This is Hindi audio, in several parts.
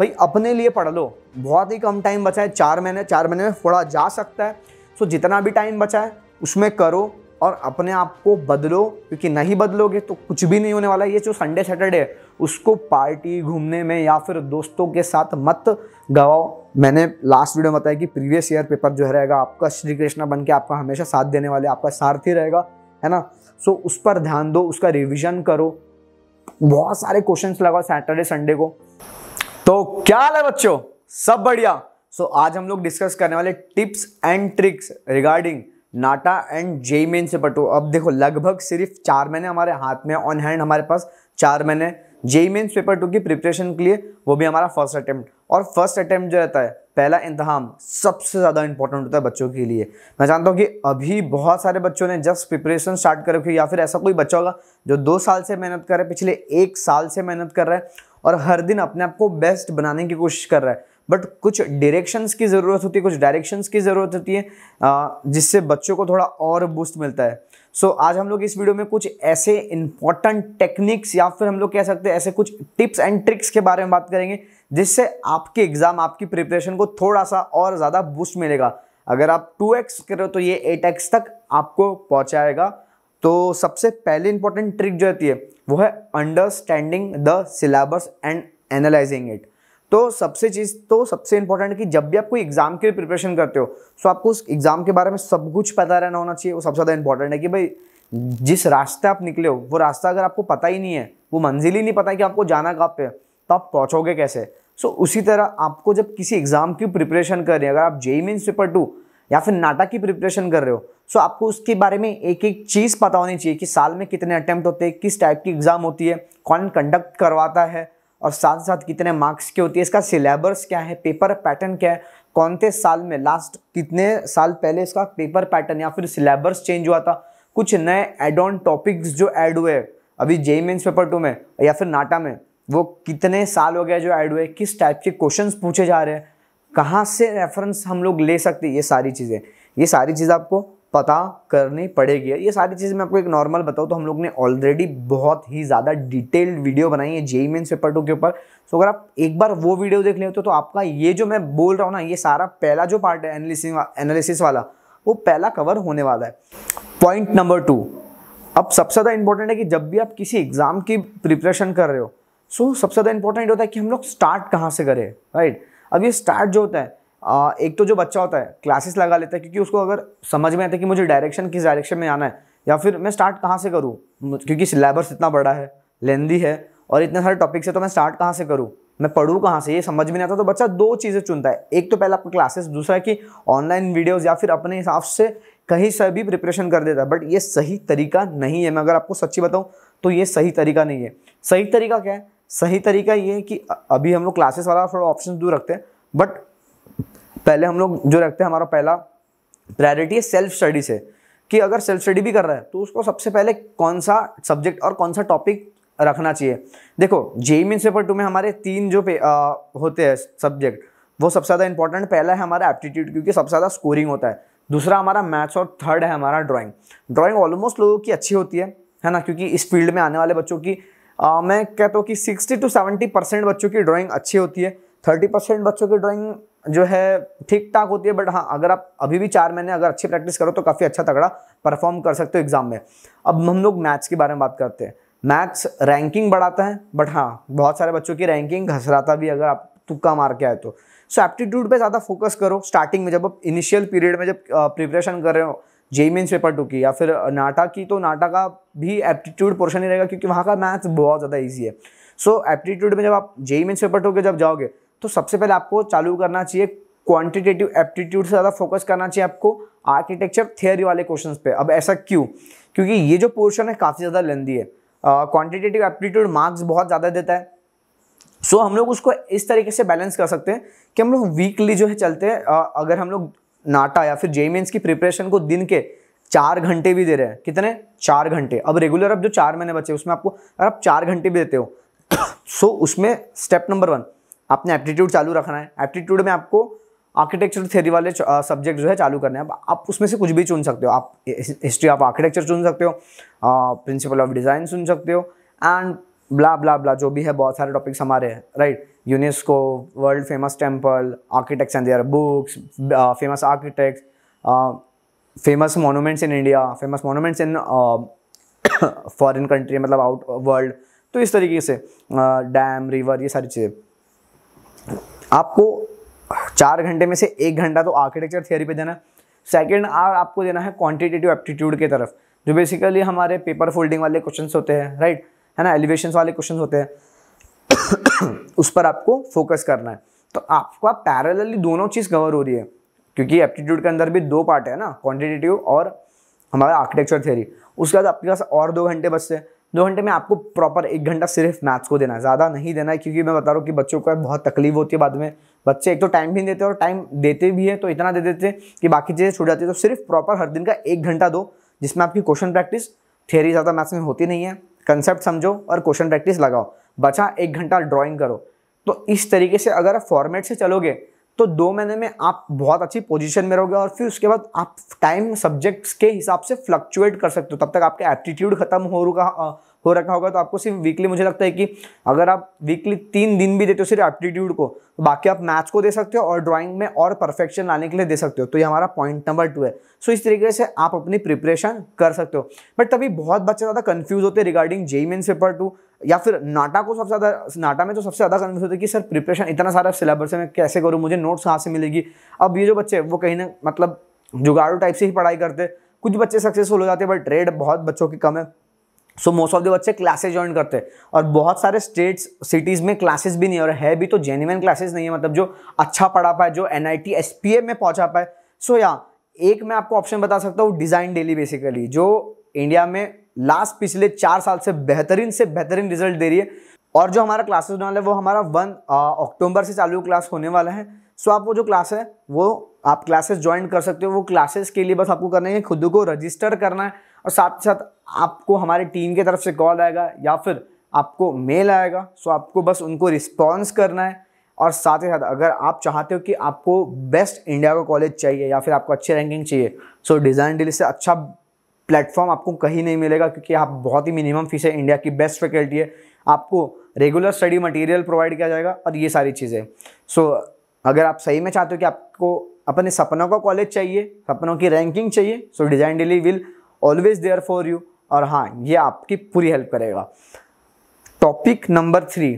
भाई अपने लिए पढ़ लो बहुत ही कम टाइम बचा है चार महीने चार महीने में फोड़ा जा सकता है सो जितना भी टाइम बचा है उसमें करो और अपने आप को बदलो क्योंकि नहीं बदलोगे तो कुछ भी नहीं होने वाला ये जो संडे सैटरडे है उसको पार्टी घूमने में या फिर दोस्तों के साथ मत गवाओ मैंने लास्ट वीडियो में बताया कि प्रीवियस ईयर पेपर जो है रहेगा आपका श्री कृष्णा बन के आपका हमेशा साथ देने वाले आपका सारथी रहेगा है ना सो उस पर ध्यान दो उसका रिविजन करो बहुत सारे क्वेश्चन लगाओ सैटरडे संडे को तो क्या हाल है बच्चों सब बढ़िया सो so, आज हम लोग डिस्कस करने वाले tips and tricks regarding NATA and JEE main से पटो अब देखो लगभग सिर्फ चार महीने हमारे हाथ में ऑन हैंड हमारे पास चार महीने जेई मेन्स पेपर टू की प्रिपरेशन के लिए वो भी हमारा फर्स्ट अटेम्प्ट और फर्स्ट अटेम्प्ट जो रहता है पहला इंतहाम सबसे ज़्यादा इंपॉर्टेंट होता है बच्चों के लिए मैं जानता हूँ कि अभी बहुत सारे बच्चों ने जस्ट प्रिपरेशन स्टार्ट कर रखी या फिर ऐसा कोई बच्चा होगा जो दो साल से मेहनत कर रहा है पिछले एक साल से मेहनत कर रहा है और हर दिन अपने आप को बेस्ट बनाने की कोशिश कर रहा है बट कुछ डायरेक्शंस की ज़रूरत होती है कुछ डायरेक्शंस की ज़रूरत होती है जिससे बच्चों को थोड़ा और बूस्ट मिलता है सो so, आज हम लोग इस वीडियो में कुछ ऐसे इंपॉर्टेंट टेक्निक्स या फिर हम लोग कह सकते हैं ऐसे कुछ टिप्स एंड ट्रिक्स के बारे में बात करेंगे जिससे आपके एग्ज़ाम आपकी प्रिपरेशन को थोड़ा सा और ज़्यादा बूस्ट मिलेगा अगर आप टू रहे करो तो ये एट एक्स तक आपको पहुंचाएगा तो सबसे पहले इंपॉर्टेंट ट्रिक जो होती है वो है understanding the syllabus and analysing it तो सबसे चीज़ तो सबसे इंपॉर्टेंट कि जब भी आप कोई एग्जाम के लिए प्रिपरेशन करते हो तो आपको उस एग्जाम के बारे में सब कुछ पता रहना होना चाहिए वो सबसे ज़्यादा इंपॉर्टेंट है कि भाई जिस रास्ते आप निकले हो वो रास्ता अगर आपको पता ही नहीं है वो मंजिल ही नहीं पता है कि आपको जाना कहाँ पे तो आप पहुँचोगे कैसे सो so, उसी तरह आपको जब किसी एग्जाम की प्रिपरेशन कर रहे हैं अगर आप जेई मीन्स पेपर टू या फिर नाटा की प्रिपरेशन कर रहे हो सो आपको उसके बारे में एक एक चीज़ पता होनी चाहिए कि साल में कितने अटैम्प्ट होते हैं किस टाइप की एग्ज़ाम होती है कौन कंडक्ट करवाता है और साथ साथ कितने मार्क्स की होती है इसका सिलेबस क्या है पेपर पैटर्न क्या है कौन से साल में लास्ट कितने साल पहले इसका पेपर पैटर्न या फिर सिलेबस चेंज हुआ था कुछ नए एड ऑन टॉपिक्स जो ऐड हुए अभी जे मेन्स पेपर टू में या फिर नाटा में वो कितने साल हो गया जो ऐड हुए किस टाइप के क्वेश्चन पूछे जा रहे हैं कहाँ से रेफरेंस हम लोग ले सकते हैं ये सारी चीज़ें ये सारी चीज़ आपको पता करनी पड़ेगी ये सारी चीज़ मैं आपको एक नॉर्मल बताऊँ तो हम लोग ने ऑलरेडी बहुत ही ज़्यादा डिटेल्ड वीडियो बनाई है जेई मेन्स पेपर टू के ऊपर सो अगर आप एक बार वो वीडियो देख लेते हो तो आपका ये जो मैं बोल रहा हूँ ना ये सारा पहला जो पार्ट है एनालिसिस एनालिसिस वाला वो पहला कवर होने वाला है पॉइंट नंबर टू अब सबसे ज़्यादा इंपॉर्टेंट है कि जब भी आप किसी एग्ज़ाम की प्रिपरेशन कर रहे हो सो सबसे ज़्यादा इंपॉर्टेंट होता है कि हम लोग स्टार्ट कहाँ से करें राइट अब ये स्टार्ट जो होता है आ, एक तो जो बच्चा होता है क्लासेस लगा लेता है क्योंकि उसको अगर समझ में आता है कि मुझे डायरेक्शन किस डायरेक्शन में आना है या फिर मैं स्टार्ट कहाँ से करूँ क्योंकि सिलेबस इतना बड़ा है लेंदी है और इतने सारे टॉपिक्स है तो मैं स्टार्ट कहाँ से करूँ मैं पढ़ूँ कहाँ से ये समझ में नहीं आता तो बच्चा दो चीज़ें चुनता है एक तो पहले आपका क्लासेस दूसरा कि ऑनलाइन वीडियोज़ या फिर अपने हिसाब से कहीं से भी प्रिपरेशन कर देता है बट ये सही तरीका नहीं है मैं अगर आपको सच्ची बताऊँ तो ये सही तरीका नहीं है सही तरीका क्या है सही तरीका ये है कि अभी हम लोग क्लासेस वाला थोड़ा ऑप्शन दूर रखते हैं बट पहले हम लोग जो रखते हैं हमारा पहला प्रायोरिटी है सेल्फ स्टडी से कि अगर सेल्फ स्टडी भी कर रहा है तो उसको सबसे पहले कौन सा सब्जेक्ट और कौन सा टॉपिक रखना चाहिए देखो जेई मीन पेपर टू में हमारे तीन जो पे, आ, होते हैं सब्जेक्ट वो सबसे ज़्यादा इंपॉर्टेंट पहला है हमारा एप्टीट्यूड क्योंकि सबसे ज़्यादा स्कोरिंग होता है दूसरा हमारा मैथ्स और थर्ड है हमारा ड्राइंग ड्राइंग ऑलमोस्ट लोगों की अच्छी होती है है ना क्योंकि इस फील्ड में आने वाले बच्चों की आ, मैं कहता हूँ कि सिक्सटी टू सेवेंटी परसेंट बच्चों की ड्राइंग अच्छी होती है थर्टी परसेंट बच्चों की ड्राइंग जो है ठीक ठाक होती है बट हाँ अगर आप अभी भी चार महीने अगर अच्छी प्रैक्टिस करो तो काफ़ी अच्छा तगड़ा परफॉर्म कर सकते हो एग्जाम में अब हम लोग मैथ्स के बारे में बात करते हैं मैथ्स रैंकिंग बढ़ाता है बट हाँ बहुत सारे बच्चों की रैंकिंग घसराता भी अगर आप तुक्का मार के आए तो सो एप्टीट्यूड पे ज़्यादा फोकस करो स्टार्टिंग में जब आप इनिशियल पीरियड में जब प्रिपरेशन कर रहे हो जे मीन्स पेपर टू की या फिर नाटा की तो नाटा का भी एप्टीट्यूड पोर्शन ही रहेगा क्योंकि वहाँ का मैथ्स बहुत ज़्यादा ईजी है सो so, एप्टीट्यूड में जब आप जे मीन्स पेपर टू के जब जाओगे तो सबसे पहले आपको चालू करना चाहिए क्वांटिटेटिव एप्टीट्यूड से ज़्यादा फोकस करना चाहिए आपको आर्किटेक्चर थियरी वाले क्वेश्चंस पे अब ऐसा क्यों क्योंकि ये जो पोर्शन है काफ़ी ज़्यादा लेंदी है क्वांटिटेटिव एप्टीट्यूड मार्क्स बहुत ज़्यादा देता है सो so, हम लोग उसको इस तरीके से बैलेंस कर सकते हैं कि हम लोग वीकली जो है चलते हैं अगर हम लोग नाटा या फिर जे जेमेंस की प्रिपरेशन को दिन के चार घंटे भी दे रहे हैं कितने चार घंटे अब रेगुलर अब जो चार महीने बचे उसमें आपको अगर आप चार घंटे भी देते हो सो so, उसमें स्टेप नंबर वन आपने एप्टीट्यूड चालू रखना है एप्टीट्यूड में आपको आर्किटेक्चर थ्योरी वाले सब्जेक्ट uh, जो है चालू करने हैं आप उसमें से कुछ भी चुन सकते हो आप हिस्ट्री ऑफ आर्किटेक्चर चुन सकते हो प्रिंसिपल ऑफ डिज़ाइन सुन सकते हो एंड ब्ला ब्ला ब्ला जो भी है बहुत सारे टॉपिक्स हमारे हैं right UNESCO world famous temple architects and their books famous architect famous monuments in India famous monuments in foreign country मतलब आउट वर्ल्ड तो इस तरीके से डैम uh, रिवर ये सारी चीज़ें आपको चार घंटे में से एक घंटा तो आर्किटेक्चर थियोरी पे देना है सेकेंड आर आपको देना है क्वांटिटेटिव एप्टीट्यूड की तरफ जो बेसिकली हमारे पेपर फोल्डिंग वाले क्वेश्चन होते हैं राइट है ना एलिवेशन वाले क्वेश्चन होते हैं उस पर आपको फोकस करना है तो आपका पैरेलली दोनों चीज़ कवर हो रही है क्योंकि एप्टीट्यूड के अंदर भी दो पार्ट है ना क्वांटिटेटिव और हमारा आर्किटेक्चर थ्योरी उसके बाद आपके पास और दो घंटे बचते हैं दो घंटे में आपको प्रॉपर एक घंटा सिर्फ मैथ्स को देना है ज़्यादा नहीं देना है क्योंकि मैं बता रहा हूँ कि बच्चों को बहुत तकलीफ होती है बाद में बच्चे एक तो टाइम भी नहीं देते और टाइम देते भी है तो इतना दे देते कि बाकी चीज़ें छूट जाती है तो सिर्फ प्रॉपर हर दिन का एक घंटा दो जिसमें आपकी क्वेश्चन प्रैक्टिस थियरी ज़्यादा मैथ्स में होती नहीं है कंसेप्ट समझो और क्वेश्चन प्रैक्टिस लगाओ बचा एक घंटा ड्राइंग करो तो इस तरीके से अगर आप फॉर्मेट से चलोगे तो दो महीने में आप बहुत अच्छी पोजीशन में रहोगे और फिर उसके बाद आप टाइम सब्जेक्ट्स के हिसाब से फ्लक्चुएट कर सकते हो तब तक आपका एप्टीट्यूड खत्म हो रुका हो रखा होगा तो आपको सिर्फ वीकली मुझे लगता है कि अगर आप वीकली तीन दिन भी देते हो सिर्फ एप्टीट्यूड को तो बाकी आप मैथ्स को दे सकते हो और ड्राइंग में और परफेक्शन लाने के लिए दे सकते हो तो ये हमारा पॉइंट नंबर टू है सो इस तरीके से आप अपनी प्रिपरेशन कर सकते हो बट तभी बहुत बच्चे ज़्यादा कन्फ्यूज होते हैं regarding JEE main paper two या फिर नाटा को सबसे ज़्यादा नाटा में तो सबसे ज़्यादा कन्फ्यूज होता है कि सर प्रिपरेशन इतना सारा सिलेबस है मैं कैसे करूँ मुझे नोट्स कहाँ से मिलेगी अब ये जो बच्चे वो कहीं ना मतलब जुगाड़ू टाइप से ही पढ़ाई करते कुछ बच्चे सक्सेसफुल हो जाते हैं बट रेड बहुत बच्चों की कम है सो मोस्ट ऑफ द बच्चे क्लासेस ज्वाइन करते हैं और बहुत सारे स्टेट्स सिटीज़ में क्लासेस भी नहीं और है भी तो जेन्यून क्लासेस नहीं है मतलब जो अच्छा पढ़ा पाए जो N I T S P A में पहुंचा पाए सो या एक मैं आपको ऑप्शन बता सकता हूँ डिज़ाइन डेली बेसिकली जो इंडिया में लास्ट पिछले चार साल से बेहतरीन से बेहतरीन रिजल्ट दे रही है और जो हमारा क्लासेस होने वाला है वो हमारा वन अक्टूबर से चालू क्लास होने वाला है सो आप वो जो क्लास है वो आप क्लासेस ज्वाइन कर सकते हो वो क्लासेस के लिए बस आपको करना है खुद को रजिस्टर करना है और साथ ही साथ आपको हमारी टीम की तरफ से कॉल आएगा या फिर आपको मेल आएगा सो आपको बस उनको रिस्पॉन्स करना है और साथ ही साथ अगर आप चाहते हो कि आपको बेस्ट इंडिया का कॉलेज चाहिए या फिर आपको अच्छी रैंकिंग चाहिए सो डिज़ाइन डील से अच्छा प्लेटफॉर्म आपको कहीं नहीं मिलेगा क्योंकि आप बहुत ही मिनिमम फीस है इंडिया की बेस्ट फैकल्टी है आपको रेगुलर स्टडी मटेरियल प्रोवाइड किया जाएगा और ये सारी चीज़ें सो so, अगर आप सही में चाहते हो कि आपको अपने सपनों का कॉलेज चाहिए सपनों की रैंकिंग चाहिए so Design Daily will always there for you और हाँ ये आपकी पूरी हेल्प करेगा टॉपिक नंबर थ्री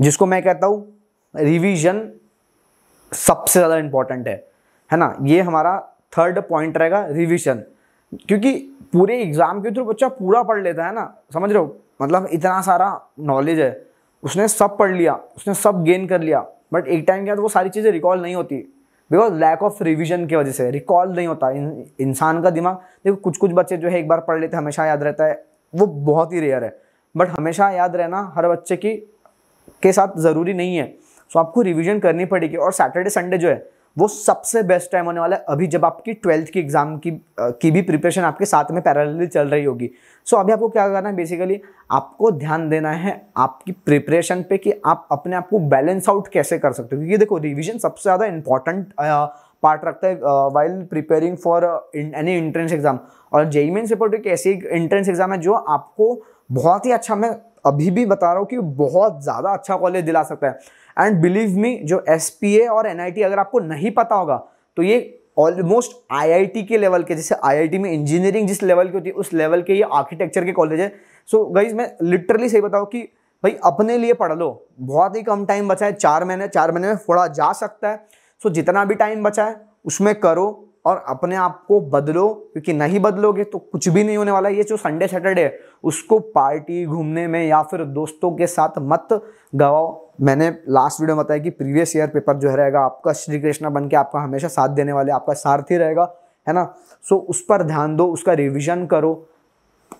जिसको मैं कहता हूँ रिविजन सबसे ज़्यादा इम्पॉर्टेंट है है ना ये हमारा थर्ड पॉइंट रहेगा रिविजन क्योंकि पूरे एग्ज़ाम के थ्रू बच्चा पूरा पढ़ लेता है ना समझ रहे हो मतलब इतना सारा नॉलेज है उसने सब पढ़ लिया उसने सब गेन कर लिया बट एक टाइम के बाद वो सारी चीज़ें रिकॉल नहीं होती बिकॉज लैक ऑफ रिविजन की वजह से रिकॉल नहीं होता इंसान का दिमाग देखो कुछ कुछ बच्चे जो है एक बार पढ़ लेते हमेशा याद रहता है वो बहुत ही रेयर है बट हमेशा याद रहना हर बच्चे की के साथ ज़रूरी नहीं है सो so, आपको रिविजन करनी पड़ेगी और सैटरडे संडे जो है वो सबसे बेस्ट टाइम होने वाला है अभी जब आपकी ट्वेल्थ की एग्ज़ाम की की भी प्रिपरेशन आपके साथ में पैरेलली चल रही होगी सो so, अभी आपको क्या करना है बेसिकली आपको ध्यान देना है आपकी प्रिपरेशन पे कि आप अपने आप को बैलेंस आउट कैसे कर सकते हो क्योंकि देखो रिविजन सबसे ज़्यादा इंपॉर्टेंट पार्ट रखता है while preparing for any entrance exam और जेईमेन से e e एक ऐसी एंट्रेंस एग्ज़ाम है जो आपको बहुत ही अच्छा मैं अभी भी बता रहा हूँ कि बहुत ज़्यादा अच्छा कॉलेज दिला सकता है एंड बिलीव मी जो एस और एन अगर आपको नहीं पता होगा तो ये ऑलमोस्ट आई के लेवल के जैसे आई में इंजीनियरिंग जिस लेवल की होती है उस लेवल के ये आर्किटेक्चर के कॉलेज है सो so, गाइज मैं लिटरली सही बताऊँ कि भाई अपने लिए पढ़ लो बहुत ही कम टाइम बचा है चार महीने चार महीने में थोड़ा जा सकता है सो so, जितना भी टाइम बचा है उसमें करो और अपने आप को बदलो क्योंकि नहीं बदलोगे तो कुछ भी नहीं होने वाला है ये जो संडे सैटरडे है उसको पार्टी घूमने में या फिर दोस्तों के साथ मत गवाओ मैंने लास्ट वीडियो में बताया कि प्रीवियस ईयर पेपर जो रहेगा आपका श्री कृष्णा बन के आपका हमेशा साथ देने वाले आपका सारथी रहेगा है ना सो उस पर ध्यान दो उसका रिविजन करो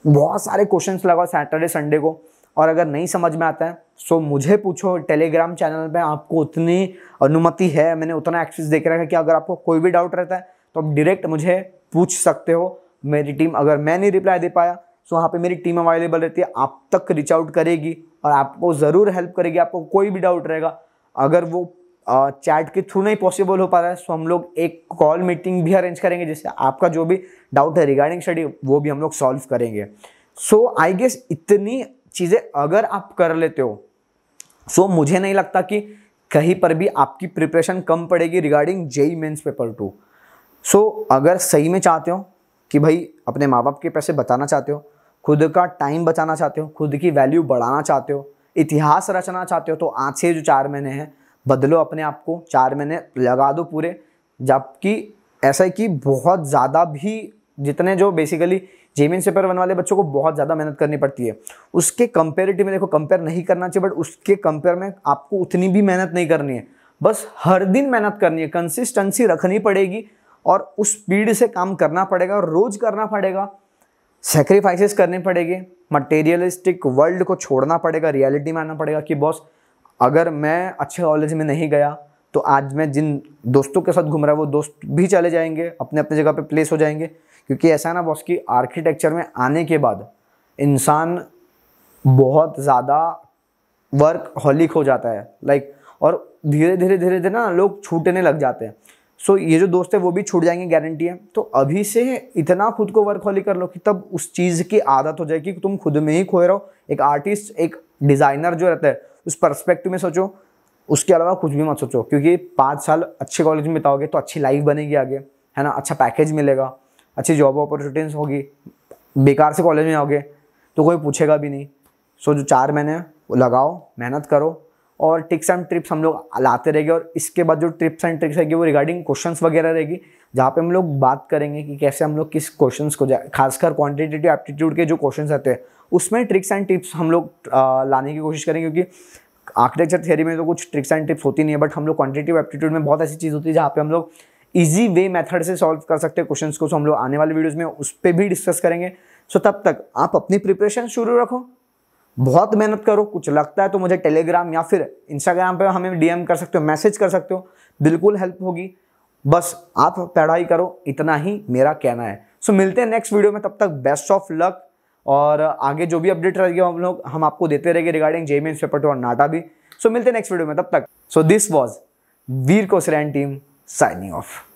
बहुत सारे क्वेश्चन लगाओ सैटरडे संडे को और अगर नहीं समझ में आता है सो मुझे पूछो टेलीग्राम चैनल पे आपको उतनी अनुमति है मैंने उतना एक्सेस देख रखा है कि अगर आपको कोई भी डाउट रहता है तो आप डायरेक्ट मुझे पूछ सकते हो मेरी टीम अगर मैं नहीं रिप्लाई दे पाया सो वहाँ पे मेरी टीम अवेलेबल रहती है आप तक रीच आउट करेगी और आपको ज़रूर हेल्प करेगी आपको कोई भी डाउट रहेगा अगर वो चैट के थ्रू नहीं पॉसिबल हो पा रहा है सो हम लोग एक कॉल मीटिंग भी अरेंज करेंगे जिससे आपका जो भी डाउट है रिगार्डिंग स्टडी वो भी हम लोग सॉल्व करेंगे सो आई गेस इतनी चीज़ें अगर आप कर लेते हो सो so, मुझे नहीं लगता कि कहीं पर भी आपकी प्रिपरेशन कम पड़ेगी regarding JEE mains paper two so so, अगर सही में चाहते हो कि भाई अपने माँ बाप के पैसे बताना चाहते हो खुद का टाइम बचाना चाहते हो खुद की वैल्यू बढ़ाना चाहते हो इतिहास रचना चाहते हो तो आज से जो चार महीने हैं बदलो अपने आप को चार महीने लगा दो पूरे जबकि ऐसा है कि बहुत ज़्यादा भी जितने जो बेसिकली जेमिन पेपर वन वाले बच्चों को बहुत ज़्यादा मेहनत करनी पड़ती है उसके कंपेरेटिव में देखो कंपेयर नहीं करना चाहिए बट उसके कंपेयर में आपको उतनी भी मेहनत नहीं करनी है बस हर दिन मेहनत करनी है कंसिस्टेंसी रखनी पड़ेगी और उस स्पीड से काम करना पड़ेगा रोज़ करना पड़ेगा सेक्रीफाइसेस करने पड़ेंगे मटेरियलिस्टिक वर्ल्ड को छोड़ना पड़ेगा रियलिटी में आना पड़ेगा कि बॉस अगर मैं अच्छे कॉलेज में नहीं गया तो आज मैं जिन दोस्तों के साथ घूम रहा है वो दोस्त भी चले जाएंगे अपने अपने जगह पे प्लेस हो जाएंगे क्योंकि ऐसा है ना बॉस कि आर्किटेक्चर में आने के बाद इंसान बहुत ज़्यादा वर्क हॉलिक हो जाता है लाइक और धीरे धीरे धीरे धीरे ना लोग छूटने लग जाते हैं सो ये जो दोस्त है वो भी छूट जाएंगे गारंटी है तो अभी से इतना खुद को वर्क हॉली कर लो कि तब उस चीज़ की आदत हो जाए कि तुम खुद में ही खोए रहो एक आर्टिस्ट एक डिज़ाइनर जो रहता है उस परस्पेक्टिव में सोचो उसके अलावा कुछ भी मत सोचो क्योंकि पाँच साल अच्छे कॉलेज में बिताओगे तो अच्छी लाइफ बनेगी आगे है ना अच्छा पैकेज मिलेगा अच्छी जॉब अपॉर्चुनिटीज होगी बेकार से कॉलेज में आओगे तो कोई पूछेगा भी नहीं सो जो चार महीने लगाओ मेहनत करो और टिक्स एंड ट्रिप्स हम लोग लाते रहेंगे और इसके बाद जो ट्रिप्स एंड ट्रिक्स रहेगी वो रिगार्डिंग क्वेश्चंस वगैरह रहेगी जहाँ पे हम लोग बात करेंगे कि कैसे हम लोग किस क्वेश्चंस को खासकर क्वांटिटेटिव एप्टीट्यूड के जो क्वेश्चंस आते हैं उसमें ट्रिक्स एंड टिप्स हम लोग लाने की कोशिश करेंगे क्योंकि आर्किटेक्चर थेरी में तो कुछ ट्रिक्स एंड टिप्स होती नहीं है बट हम लोग क्वान्टिटिव एप्टीट्यूड में बहुत ऐसी चीज़ होती है जहाँ पे हम लोग ईजी वे मेथड से सॉल्व कर सकते हैं क्वेश्चन को तो हम लोग आने वाले वीडियोज़ में उस पर भी डिस्कस करेंगे सो तब तक आप अपनी प्रिपरेशन शुरू रखो बहुत मेहनत करो कुछ लगता है तो मुझे टेलीग्राम या फिर इंस्टाग्राम पे हमें डीएम कर सकते हो मैसेज कर सकते हो बिल्कुल हेल्प होगी बस आप पढ़ाई करो इतना ही मेरा कहना है सो so, मिलते हैं नेक्स्ट वीडियो में तब तक बेस्ट ऑफ लक और आगे जो भी अपडेट रहेगी हम लोग हम आपको देते रहेंगे regarding JEE mains paper two और नाटा भी सो so, मिलते हैं नेक्स्ट वीडियो में तब तक सो दिस वॉज वीर कोसरैन टीम साइनिंग ऑफ